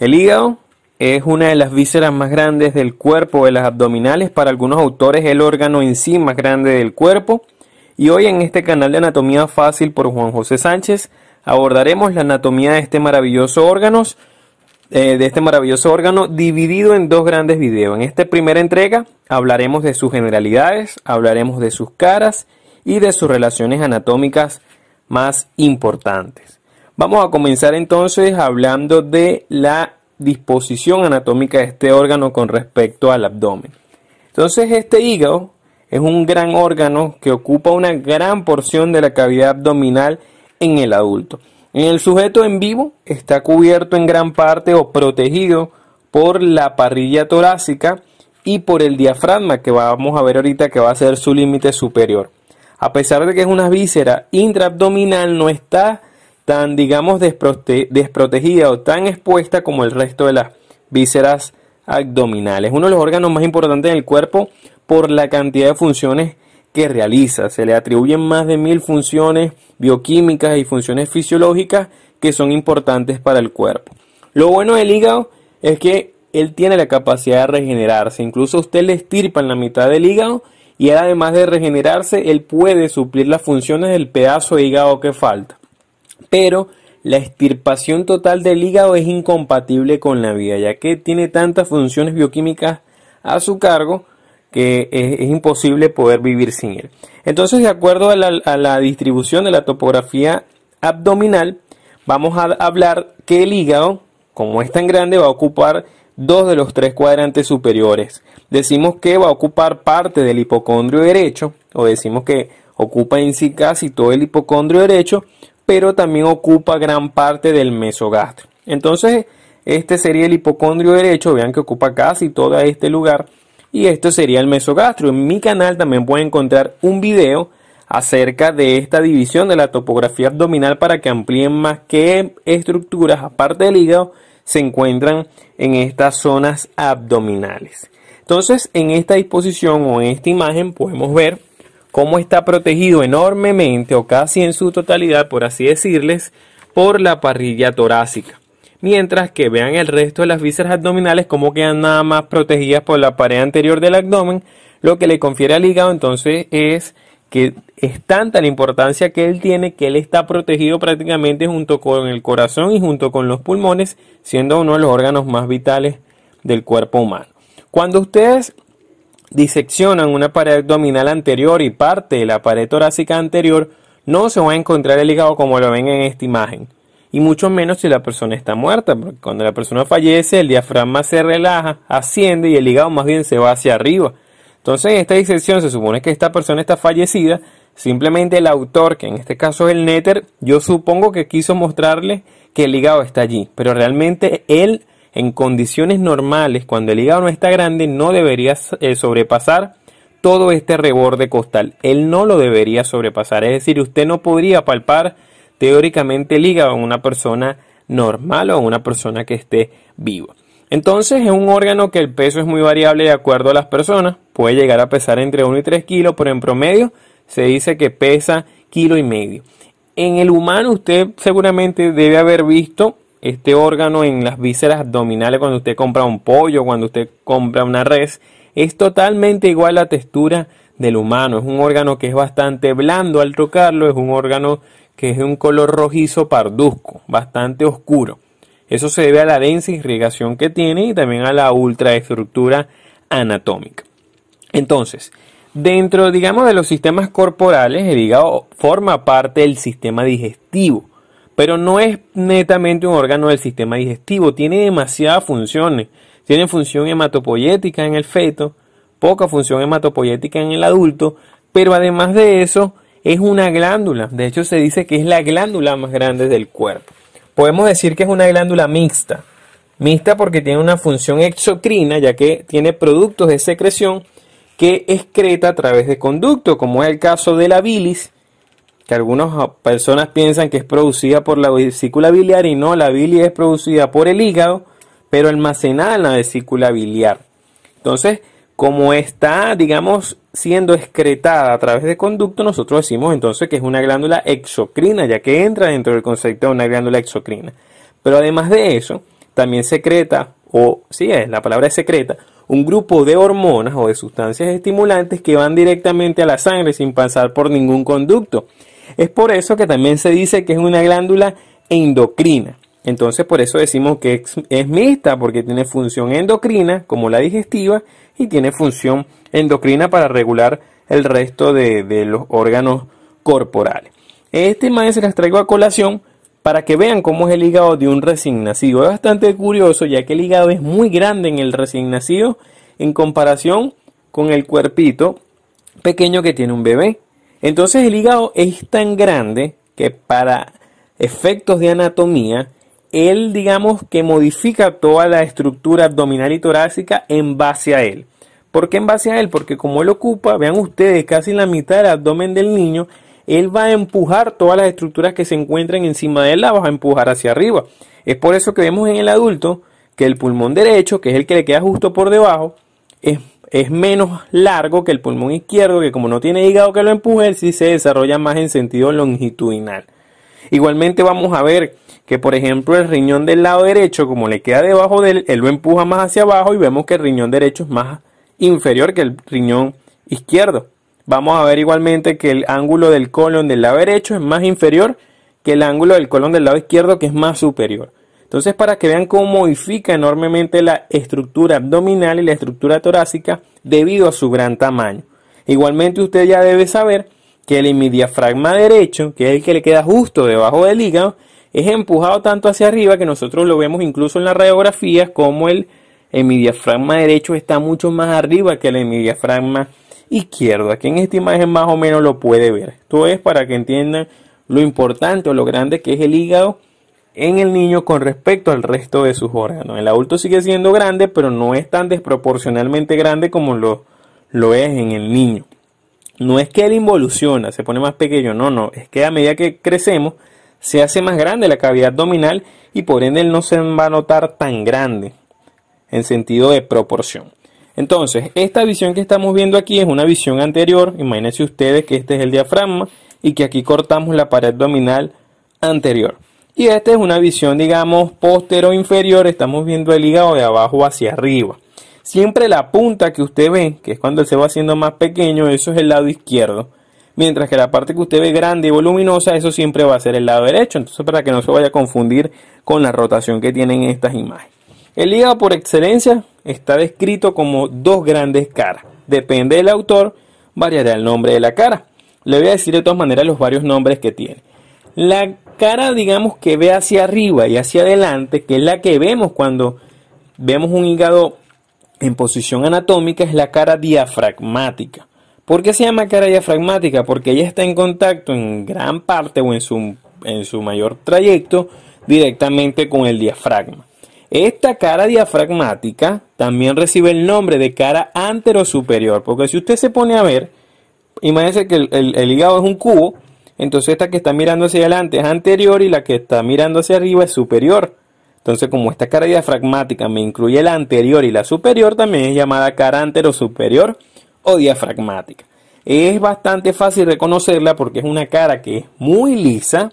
El hígado es una de las vísceras más grandes del cuerpo, de las abdominales, para algunos autores el órgano en sí más grande del cuerpo. Y hoy en este canal de Anatomía Fácil por Juan José Sánchez abordaremos la anatomía de este maravilloso órgano, eh, de este maravilloso órgano dividido en dos grandes videos. En esta primera entrega hablaremos de sus generalidades, hablaremos de sus caras y de sus relaciones anatómicas más importantes. Vamos a comenzar entonces hablando de la disposición anatómica de este órgano con respecto al abdomen. Entonces este hígado es un gran órgano que ocupa una gran porción de la cavidad abdominal en el adulto. En el sujeto en vivo está cubierto en gran parte o protegido por la parrilla torácica y por el diafragma que vamos a ver ahorita que va a ser su límite superior. A pesar de que es una víscera intraabdominal no está tan, digamos, desprotegida o tan expuesta como el resto de las vísceras abdominales. Uno de los órganos más importantes del cuerpo por la cantidad de funciones que realiza. Se le atribuyen más de mil funciones bioquímicas y funciones fisiológicas que son importantes para el cuerpo. Lo bueno del hígado es que él tiene la capacidad de regenerarse. Incluso usted le estirpa en la mitad del hígado y además de regenerarse, él puede suplir las funciones del pedazo de hígado que falta pero la extirpación total del hígado es incompatible con la vida, ya que tiene tantas funciones bioquímicas a su cargo que es, imposible poder vivir sin él. Entonces, de acuerdo a la, a la distribución de la topografía abdominal, vamos a hablar que el hígado, como es tan grande, va a ocupar dos de los tres cuadrantes superiores. Decimos que va a ocupar parte del hipocondrio derecho, o decimos que ocupa en sí casi todo el hipocondrio derecho, pero también ocupa gran parte del mesogastro. Entonces, este sería el hipocondrio derecho, vean que ocupa casi todo este lugar, y esto sería el mesogastro. En mi canal también pueden encontrar un video acerca de esta división de la topografía abdominal para que amplíen más qué estructuras, aparte del hígado, se encuentran en estas zonas abdominales. Entonces, en esta disposición o en esta imagen podemos ver cómo está protegido enormemente o casi en su totalidad, por así decirles, por la parrilla torácica. Mientras que vean el resto de las vísceras abdominales como quedan nada más protegidas por la pared anterior del abdomen, lo que le confiere al hígado entonces es que es tanta la importancia que él tiene que él está protegido prácticamente junto con el corazón y junto con los pulmones, siendo uno de los órganos más vitales del cuerpo humano. Cuando ustedes diseccionan una pared abdominal anterior y parte de la pared torácica anterior, no se va a encontrar el hígado como lo ven en esta imagen. Y mucho menos si la persona está muerta, porque cuando la persona fallece el diafragma se relaja, asciende y el hígado más bien se va hacia arriba. Entonces en esta disección se supone que esta persona está fallecida, simplemente el autor, que en este caso es el néter. yo supongo que quiso mostrarle que el hígado está allí, pero realmente él en condiciones normales, cuando el hígado no está grande, no debería eh, sobrepasar todo este reborde costal. Él no lo debería sobrepasar. Es decir, usted no podría palpar teóricamente el hígado en una persona normal o en una persona que esté viva. Entonces es un órgano que el peso es muy variable de acuerdo a las personas. Puede llegar a pesar entre 1 y 3 kilos, pero en promedio se dice que pesa kilo y medio. En el humano usted seguramente debe haber visto este órgano en las vísceras abdominales cuando usted compra un pollo, cuando usted compra una res, es totalmente igual a la textura del humano. Es un órgano que es bastante blando al tocarlo, es un órgano que es de un color rojizo parduzco, bastante oscuro. Eso se debe a la densa irrigación que tiene y también a la ultraestructura anatómica. Entonces, dentro, digamos, de los sistemas corporales, el hígado forma parte del sistema digestivo pero no es netamente un órgano del sistema digestivo, tiene demasiadas funciones. Tiene función hematopoyética en el feto, poca función hematopoyética en el adulto, pero además de eso es una glándula. De hecho se dice que es la glándula más grande del cuerpo. Podemos decir que es una glándula mixta. Mixta porque tiene una función exocrina, ya que tiene productos de secreción que excreta a través de conducto, como es el caso de la bilis, que algunas ah, personas piensan que es producida por la vesícula biliar y no, la bilis es producida por el hígado, pero almacenada en la vesícula biliar. Entonces, como está, digamos, siendo excretada a través de conducto, nosotros decimos entonces que es una glándula exocrina, ya que entra dentro del concepto de una glándula exocrina. Pero además de eso, también secreta, o sí es, la palabra es secreta, un grupo de hormonas o de sustancias estimulantes que van directamente a la sangre sin pasar por ningún conducto es por eso que también se dice que es una glándula endocrina. Entonces por eso decimos que es, mixta, porque tiene función endocrina como la digestiva y tiene función endocrina para regular el resto de, los órganos corporales. Este imagen se las traigo a colación para que vean cómo es el hígado de un recién nacido. Es bastante curioso ya que el hígado es muy grande en el recién nacido en comparación con el cuerpito pequeño que tiene un bebé. Entonces el hígado es tan grande que para efectos de anatomía, él digamos que modifica toda la estructura abdominal y torácica en base a él. ¿Por qué en base a él? Porque como él ocupa, vean ustedes, casi la mitad del abdomen del niño, él va a empujar todas las estructuras que se encuentran encima de él, las va a empujar hacia arriba. Es por eso que vemos en el adulto que el pulmón derecho, que es el que le queda justo por debajo, es es menos largo que el pulmón izquierdo, que como no tiene hígado que lo empuje, sí se desarrolla más en sentido longitudinal. Igualmente vamos a ver que por ejemplo el riñón del lado derecho, como le queda debajo de él, él lo empuja más hacia abajo y vemos que el riñón derecho es más inferior que el riñón izquierdo. Vamos a ver igualmente que el ángulo del colon del lado derecho es más inferior que el ángulo del colon del lado izquierdo que es más superior. Entonces, para que vean cómo modifica enormemente la estructura abdominal y la estructura torácica debido a su gran tamaño. Igualmente, usted ya debe saber que el hemidiafragma derecho, que es el que le queda justo debajo del hígado, es empujado tanto hacia arriba que nosotros lo vemos incluso en las radiografías como el hemidiafragma derecho está mucho más arriba que el hemidiafragma izquierdo. Aquí en esta imagen más o menos lo puede ver. Esto es para que entiendan lo importante o lo grande que es el hígado en el niño con respecto al resto de sus órganos. El adulto sigue siendo grande, pero no es tan desproporcionalmente grande como lo, lo es en el niño. No es que él involuciona, se pone más pequeño, no, no, es que a medida que crecemos se hace más grande la cavidad abdominal y por ende él no se va a notar tan grande en sentido de proporción. Entonces, esta visión que estamos viendo aquí es una visión anterior. Imagínense ustedes que este es el diafragma y que aquí cortamos la pared abdominal anterior. Y esta es una visión, digamos, postero inferior. Estamos viendo el hígado de abajo hacia arriba. Siempre la punta que usted ve, que es cuando se va haciendo más pequeño, eso es el lado izquierdo. Mientras que la parte que usted ve grande y voluminosa, eso siempre va a ser el lado derecho. Entonces, para que no se vaya a confundir con la rotación que tienen estas imágenes. El hígado por excelencia está descrito como dos grandes caras. Depende del autor, variará el nombre de la cara. Le voy a decir de todas maneras los varios nombres que tiene. La cara, digamos, que ve hacia arriba y hacia adelante, que es la que vemos cuando vemos un hígado en posición anatómica, es la cara diafragmática. ¿Por qué se llama cara diafragmática? Porque ella está en contacto en gran parte o en su, en su mayor trayecto directamente con el diafragma. Esta cara diafragmática también recibe el nombre de cara anterosuperior, porque si usted se pone a ver, imagínense que el hígado es un cubo entonces esta que está mirando hacia adelante es anterior y la que está mirando hacia arriba es superior. Entonces como esta cara diafragmática me incluye la anterior y la superior, también es llamada cara superior o diafragmática. Es bastante fácil reconocerla porque es una cara que es muy lisa,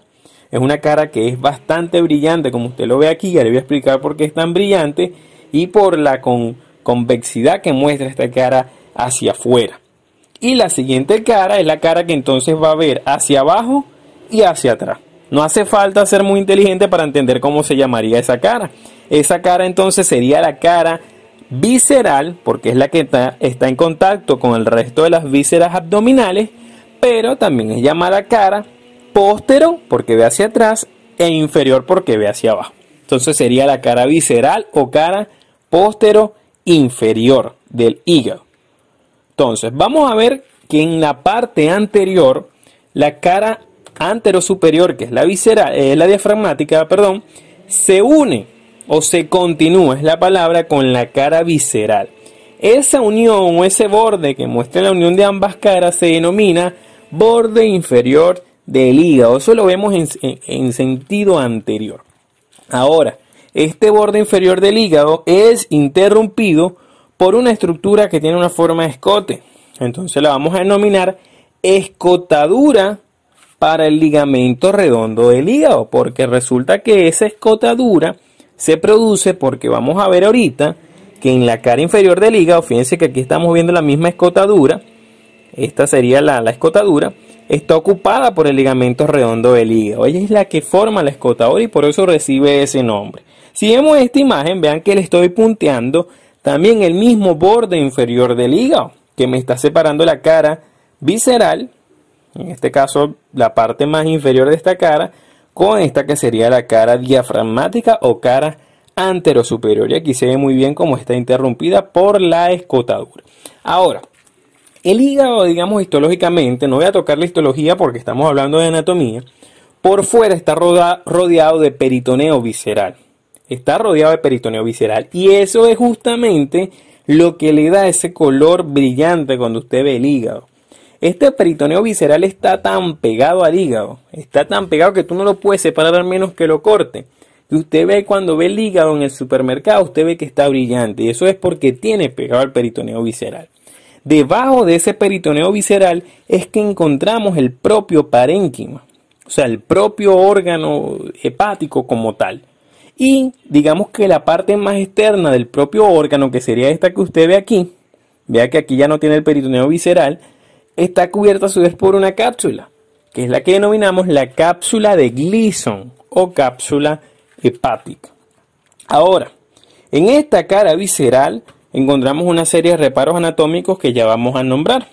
es una cara que es bastante brillante, como usted lo ve aquí, ya le voy a explicar por qué es tan brillante y por la convexidad que muestra esta cara hacia afuera. Y la siguiente cara es la cara que entonces va a ver hacia abajo y hacia atrás. No hace falta ser muy inteligente para entender cómo se llamaría esa cara. Esa cara entonces sería la cara visceral, porque es la que está, en contacto con el resto de las vísceras abdominales, pero también es llamada cara póstero porque ve hacia atrás e inferior porque ve hacia abajo. Entonces sería la cara visceral o cara póstero inferior del hígado. Entonces, vamos a ver que en la parte anterior, la cara anterosuperior, que es la visceral, eh, la diafragmática, perdón, se une o se continúa, es la palabra, con la cara visceral. Esa unión o ese borde que muestra la unión de ambas caras se denomina borde inferior del hígado. Eso lo vemos en sentido anterior. Ahora, este borde inferior del hígado es interrumpido por una estructura que tiene una forma de escote. Entonces la vamos a denominar escotadura para el ligamento redondo del hígado, porque resulta que esa escotadura se produce porque vamos a ver ahorita que en la cara inferior del hígado, fíjense que aquí estamos viendo la misma escotadura, esta sería la, escotadura, está ocupada por el ligamento redondo del hígado. Ella es la que forma la escotadura y por eso recibe ese nombre. Si vemos esta imagen, vean que le estoy punteando también el mismo borde inferior del hígado, que me está separando la cara visceral, en este caso la parte más inferior de esta cara, con esta que sería la cara diafragmática o cara anterosuperior. Y aquí se ve muy bien cómo está interrumpida por la escotadura. Ahora, el hígado, digamos histológicamente, no voy a tocar la histología porque estamos hablando de anatomía, por fuera está rodeado de peritoneo visceral está rodeado de peritoneo visceral. Y eso es justamente lo que le da ese color brillante cuando usted ve el hígado. Este peritoneo visceral está tan pegado al hígado, está tan pegado que tú no lo puedes separar al menos que lo corte. Y usted ve cuando ve el hígado en el supermercado, usted ve que está brillante. Y eso es porque tiene pegado al peritoneo visceral. Debajo de ese peritoneo visceral es que encontramos el propio parénquima, o sea, el propio órgano hepático como tal. Y digamos que la parte más externa del propio órgano, que sería esta que usted ve aquí, vea que aquí ya no tiene el peritoneo visceral, está cubierta a su vez por una cápsula, que es la que denominamos la cápsula de Gleason o cápsula hepática. Ahora, en esta cara visceral encontramos una serie de reparos anatómicos que ya vamos a nombrar.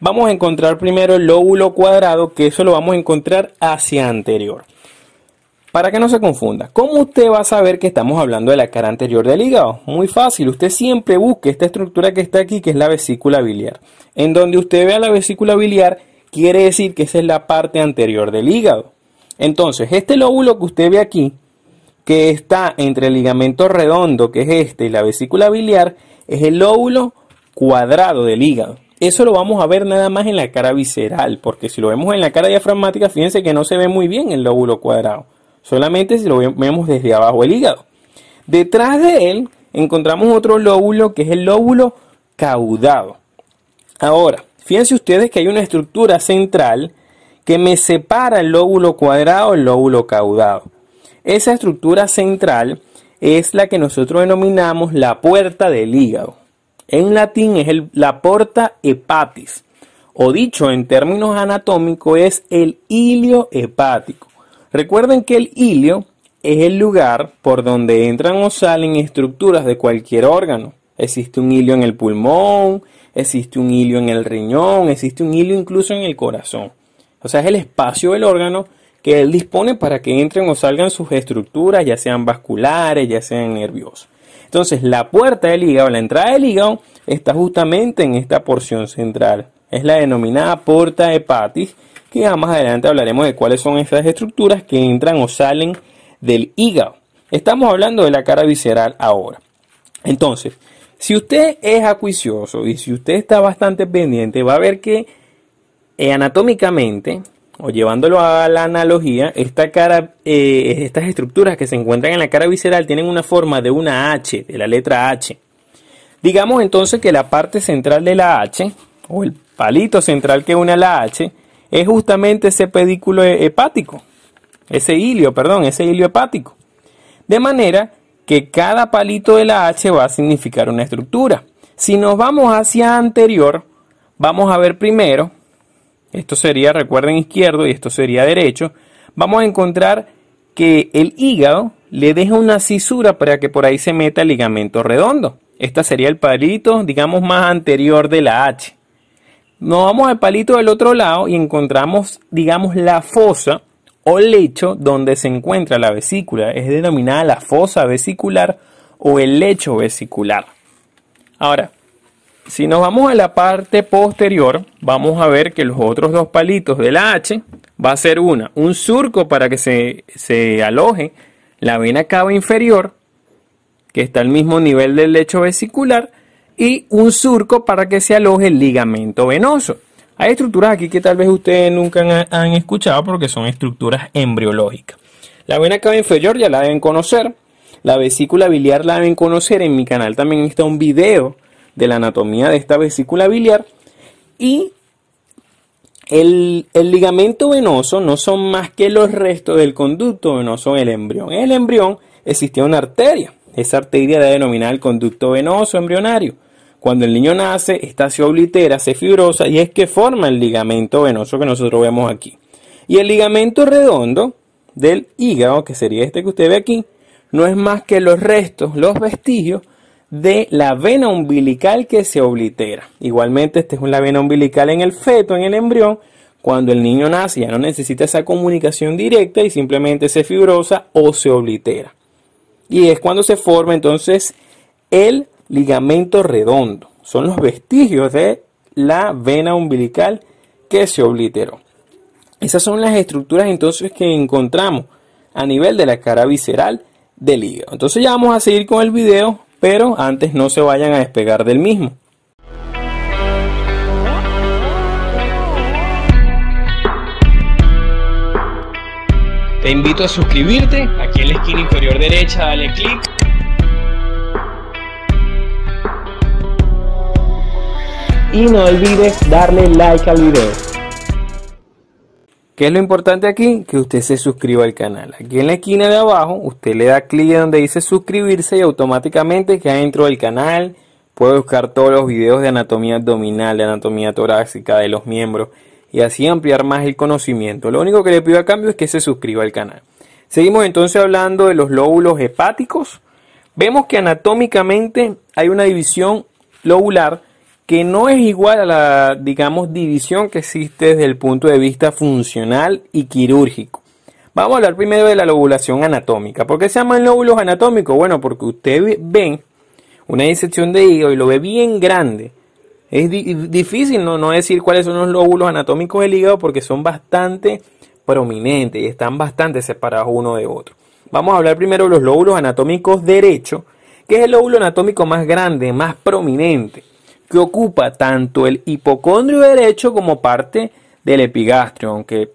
Vamos a encontrar primero el lóbulo cuadrado, que eso lo vamos a encontrar hacia anterior. Para que no se confunda, ¿cómo usted va a saber que estamos hablando de la cara anterior del hígado? Muy fácil, usted siempre busque esta estructura que está aquí, que es la vesícula biliar. En donde usted vea la vesícula biliar, quiere decir que esa es la parte anterior del hígado. Entonces, este lóbulo que usted ve aquí, que está entre el ligamento redondo, que es este, y la vesícula biliar, es el lóbulo cuadrado del hígado. Eso lo vamos a ver nada más en la cara visceral, porque si lo vemos en la cara diafragmática, fíjense que no se ve muy bien el lóbulo cuadrado solamente si lo vemos desde abajo el hígado. Detrás de él encontramos otro lóbulo que es el lóbulo caudado. Ahora, fíjense ustedes que hay una estructura central que me separa el lóbulo cuadrado del lóbulo caudado. Esa estructura central es la que nosotros denominamos la puerta del hígado. En latín es la porta hepatis, o dicho en términos anatómicos es el ilio hepático. Recuerden que el ilio es el lugar por donde entran o salen estructuras de cualquier órgano. Existe un hilio en el pulmón, existe un hilio en el riñón, existe un hilio incluso en el corazón. O sea, es el espacio del órgano que él dispone para que entren o salgan sus estructuras, ya sean vasculares, ya sean nerviosas. Entonces, la puerta del hígado, la entrada del hígado, está justamente en esta porción central. Es la denominada porta hepatis, que ya más adelante hablaremos de cuáles son esas estructuras que entran o salen del hígado. Estamos hablando de la cara visceral ahora. Entonces, si usted es acuicioso y si usted está bastante pendiente, va a ver que eh, anatómicamente, o llevándolo a la analogía, esta cara, eh, estas estructuras que se encuentran en la cara visceral tienen una forma de una H, de la letra H. Digamos entonces que la parte central de la H, o el palito central que une a la H, es justamente ese pedículo hepático, ese hilio, perdón, ese hilio hepático. De manera que cada palito de la H va a significar una estructura. Si nos vamos hacia anterior, vamos a ver primero, esto sería, recuerden, izquierdo y esto sería derecho, vamos a encontrar que el hígado le deja una cisura para que por ahí se meta el ligamento redondo. Esta sería el palito, digamos, más anterior de la H. Nos vamos al palito del otro lado y encontramos, digamos, la fosa o lecho donde se encuentra la vesícula. Es denominada la fosa vesicular o el lecho vesicular. Ahora, si nos vamos a la parte posterior, vamos a ver que los otros dos palitos de la H va a ser una, un surco para que se, se aloje la vena cava inferior, que está al mismo nivel del lecho vesicular, y un surco para que se aloje el ligamento venoso. Hay estructuras aquí que tal vez ustedes nunca han, escuchado porque son estructuras embriológicas. La vena cava inferior ya la deben conocer. La vesícula biliar la deben conocer. En mi canal también está un video de la anatomía de esta vesícula biliar. Y el, el, ligamento venoso no son más que los restos del conducto venoso el embrión. En el embrión existía una arteria. Esa arteria era denominada el conducto venoso embrionario. Cuando el niño nace, esta se oblitera, se fibrosa y es que forma el ligamento venoso que nosotros vemos aquí. Y el ligamento redondo del hígado, que sería este que usted ve aquí, no es más que los restos, los vestigios de la vena umbilical que se oblitera. Igualmente, esta es una vena umbilical en el feto, en el embrión. Cuando el niño nace ya no necesita esa comunicación directa y simplemente se fibrosa o se oblitera. Y es cuando se forma entonces el ligamento redondo. Son los vestigios de la vena umbilical que se obliteró. Esas son las estructuras entonces que encontramos a nivel de la cara visceral del hígado. Entonces ya vamos a seguir con el video, pero antes no se vayan a despegar del mismo. Te invito a suscribirte aquí en la esquina inferior derecha, dale clic y no olvides darle like al video. ¿Qué es lo importante aquí? Que usted se suscriba al canal. Aquí en la esquina de abajo usted le da clic donde dice suscribirse y automáticamente ya dentro del canal. Puede buscar todos los videos de anatomía abdominal, de anatomía torácica, de los miembros y así ampliar más el conocimiento. Lo único que le pido a cambio es que se suscriba al canal. Seguimos entonces hablando de los lóbulos hepáticos. Vemos que anatómicamente hay una división lobular que no es igual a la, digamos, división que existe desde el punto de vista funcional y quirúrgico. Vamos a hablar primero de la lobulación anatómica. ¿Por qué se llaman lóbulos anatómicos? Bueno, porque ustedes ven una disección de hígado y lo ve bien grande. Es difícil no, no decir cuáles son los lóbulos anatómicos del hígado porque son bastante prominentes y están bastante separados uno de otro. Vamos a hablar primero de los lóbulos anatómicos derecho, que es el lóbulo anatómico más grande, más prominente que ocupa tanto el hipocondrio derecho como parte del epigastrio, aunque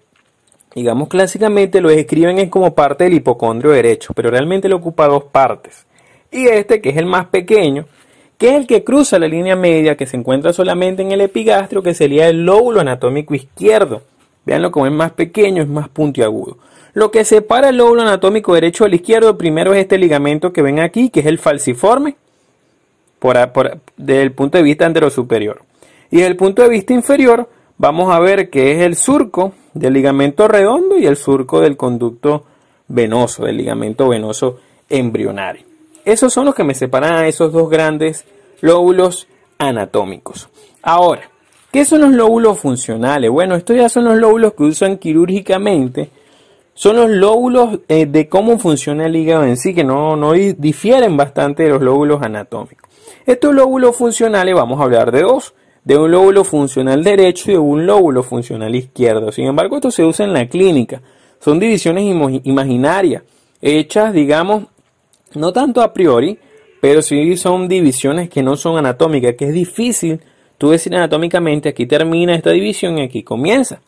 digamos clásicamente lo describen como parte del hipocondrio derecho, pero realmente lo ocupa dos partes. Y este, que es el más pequeño, que es el que cruza la línea media, que se encuentra solamente en el epigastrio, que sería el lóbulo anatómico izquierdo. Veanlo como es más pequeño, es más puntiagudo. Lo que separa el lóbulo anatómico derecho del izquierdo primero es este ligamento que ven aquí, que es el falciforme, desde el punto de vista superior. Y desde el punto de vista inferior, vamos a ver que es el surco del ligamento redondo y el surco del conducto venoso, del ligamento venoso embrionario. Esos son los que me separan a esos dos grandes lóbulos anatómicos. Ahora, ¿qué son los lóbulos funcionales? Bueno, estos ya son los lóbulos que usan quirúrgicamente. Son los lóbulos eh, de cómo funciona el hígado en sí, que no, no difieren bastante de los lóbulos anatómicos. Estos lóbulos funcionales vamos a hablar de dos, de un lóbulo funcional derecho y de un lóbulo funcional izquierdo. Sin embargo, esto se usa en la clínica. Son divisiones imaginarias, hechas, digamos, no tanto a priori, pero sí son divisiones que no son anatómicas, que es difícil tú decir anatómicamente aquí termina esta división y aquí comienza.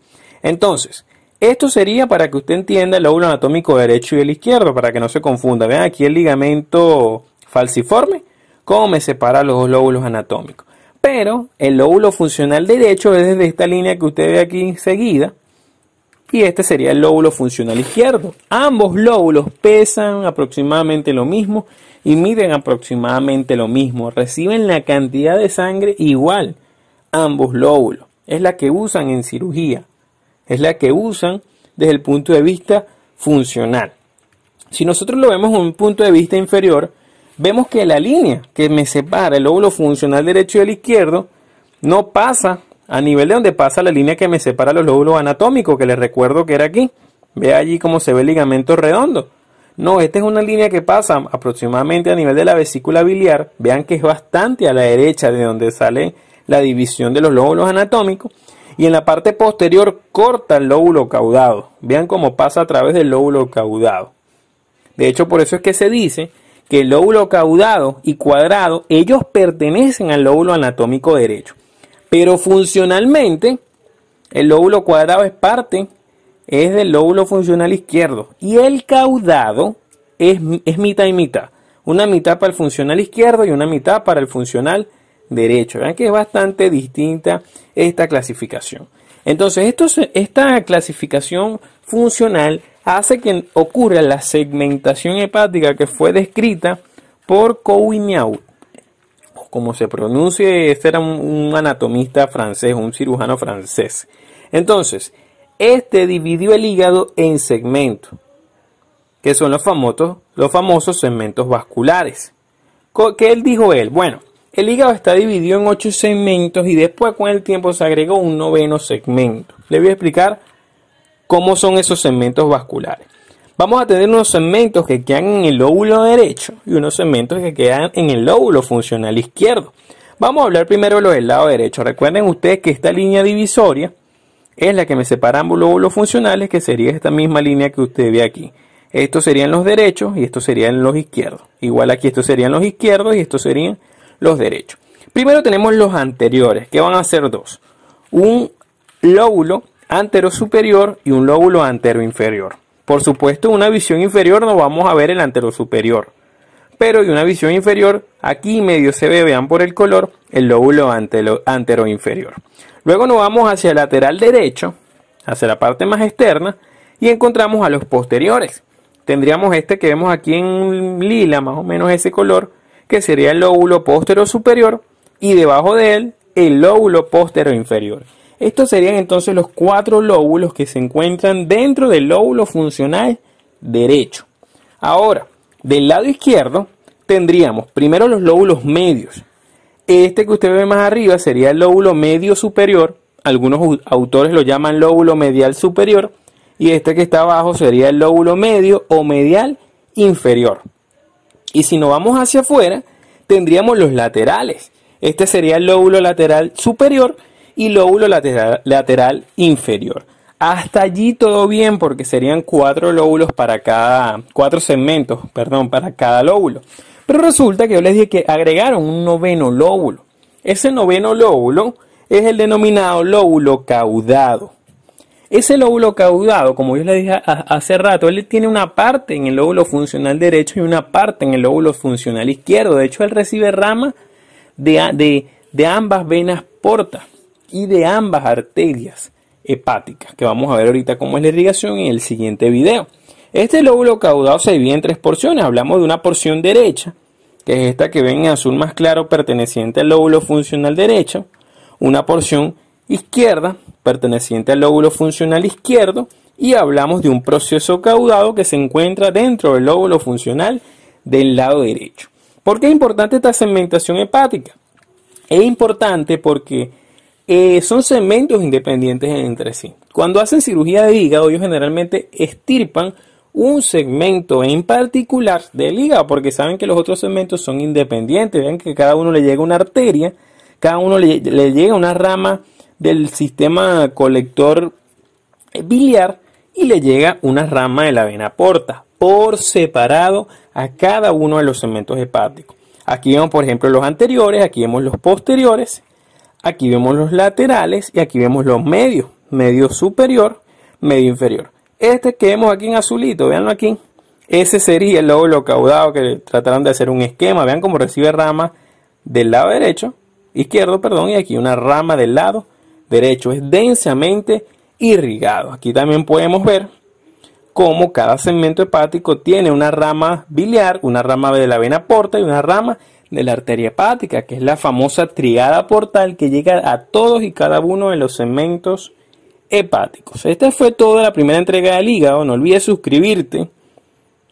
Entonces, esto sería para que usted entienda el lóbulo anatómico derecho y el izquierdo, para que no se confunda. Vean aquí el ligamento falsiforme cómo separar los dos lóbulos anatómicos. Pero el lóbulo funcional derecho es desde esta línea que usted ve aquí seguida. Y este sería el lóbulo funcional izquierdo. Ambos lóbulos pesan aproximadamente lo mismo y miden aproximadamente lo mismo. Reciben la cantidad de sangre igual. Ambos lóbulos. Es la que usan en cirugía. Es la que usan desde el punto de vista funcional. Si nosotros lo vemos en un punto de vista inferior, vemos que la línea que me separa el lóbulo funcional derecho y el izquierdo no pasa a nivel de donde pasa la línea que me separa los lóbulos anatómicos, que les recuerdo que era aquí. Ve allí cómo se ve el ligamento redondo. No, esta es una línea que pasa aproximadamente a nivel de la vesícula biliar. Vean que es bastante a la derecha de donde sale la división de los lóbulos anatómicos. Y en la parte posterior corta el lóbulo caudado. Vean cómo pasa a través del lóbulo caudado. De hecho, por eso es que se dice que el lóbulo caudado y cuadrado, ellos pertenecen al lóbulo anatómico derecho. Pero funcionalmente, el lóbulo cuadrado es parte, es del lóbulo funcional izquierdo. Y el caudado es, mitad y mitad. Una mitad para el funcional izquierdo y una mitad para el funcional derecho. Vean que es bastante distinta esta clasificación. Entonces, esto, esta clasificación funcional hace que ocurra la segmentación hepática que fue descrita por Couignau. Como se pronuncie, este era un, anatomista francés, un cirujano francés. Entonces, este dividió el hígado en segmentos, que son los famosos, los famosos segmentos vasculares. ¿Qué él dijo él? Bueno, el hígado está dividido en ocho segmentos y después con el tiempo se agregó un noveno segmento. Le voy a explicar cómo son esos segmentos vasculares. Vamos a tener unos segmentos que quedan en el lóbulo derecho y unos segmentos que quedan en el lóbulo funcional izquierdo. Vamos a hablar primero de los del lado derecho. Recuerden ustedes que esta línea divisoria es la que me separa ambos lóbulos funcionales, que sería esta misma línea que usted ve aquí. Estos serían los derechos y estos serían los izquierdos. Igual aquí estos serían los izquierdos y estos serían los derechos. Primero tenemos los anteriores, que van a ser dos. Un lóbulo antero superior y un lóbulo antero inferior. Por supuesto, una visión inferior no vamos a ver el antero superior, pero en una visión inferior, aquí medio se ve, vean por el color, el lóbulo antero, inferior. Luego nos vamos hacia el lateral derecho, hacia la parte más externa, y encontramos a los posteriores. Tendríamos este que vemos aquí en lila, más o menos ese color, que sería el lóbulo postero superior, y debajo de él el lóbulo postero inferior. Estos serían entonces los cuatro lóbulos que se encuentran dentro del lóbulo funcional derecho. Ahora, del lado izquierdo tendríamos primero los lóbulos medios. Este que usted ve más arriba sería el lóbulo medio superior. Algunos autores lo llaman lóbulo medial superior. Y este que está abajo sería el lóbulo medio o medial inferior. Y si nos vamos hacia afuera, tendríamos los laterales. Este sería el lóbulo lateral superior y lóbulo lateral, inferior. Hasta allí todo bien porque serían cuatro lóbulos para cada, cuatro segmentos, perdón, para cada lóbulo. Pero resulta que yo les dije que agregaron un noveno lóbulo. Ese noveno lóbulo es el denominado lóbulo caudado. Ese lóbulo caudado, como yo les dije hace rato, él tiene una parte en el lóbulo funcional derecho y una parte en el lóbulo funcional izquierdo. De hecho, él recibe ramas de, de ambas venas portas y de ambas arterias hepáticas, que vamos a ver ahorita cómo es la irrigación en el siguiente video. Este lóbulo caudado se divide en tres porciones. Hablamos de una porción derecha, que es esta que ven en azul más claro, perteneciente al lóbulo funcional derecho. Una porción izquierda, perteneciente al lóbulo funcional izquierdo. Y hablamos de un proceso caudado que se encuentra dentro del lóbulo funcional del lado derecho. ¿Por qué es importante esta segmentación hepática? Es importante porque eh, son segmentos independientes entre sí. Cuando hacen cirugía de hígado, ellos generalmente estirpan un segmento en particular del hígado, porque saben que los otros segmentos son independientes. Vean que cada uno le llega una arteria, cada uno le llega una rama del sistema colector biliar y le llega una rama de la vena porta por separado a cada uno de los segmentos hepáticos. Aquí vemos, por ejemplo, los anteriores, aquí vemos los posteriores Aquí vemos los laterales y aquí vemos los medios. Medio superior, medio inferior. Este que vemos aquí en azulito, veanlo aquí. Ese sería el lóbulo caudado que trataron de hacer un esquema. Vean cómo recibe rama del lado derecho, izquierdo, perdón, y aquí una rama del lado derecho. Es densamente irrigado. Aquí también podemos ver cómo cada segmento hepático tiene una rama biliar, una rama de la vena porta y una rama de la arteria hepática, que es la famosa triada portal que llega a todos y cada uno de los segmentos hepáticos. Esta fue toda la primera entrega del hígado. No olvides suscribirte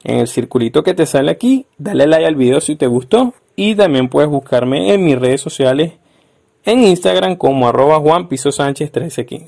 en el circulito que te sale aquí. Dale like al video si te gustó. Y también puedes buscarme en mis redes sociales en Instagram como arroba Juan Piso Sánchez 1315.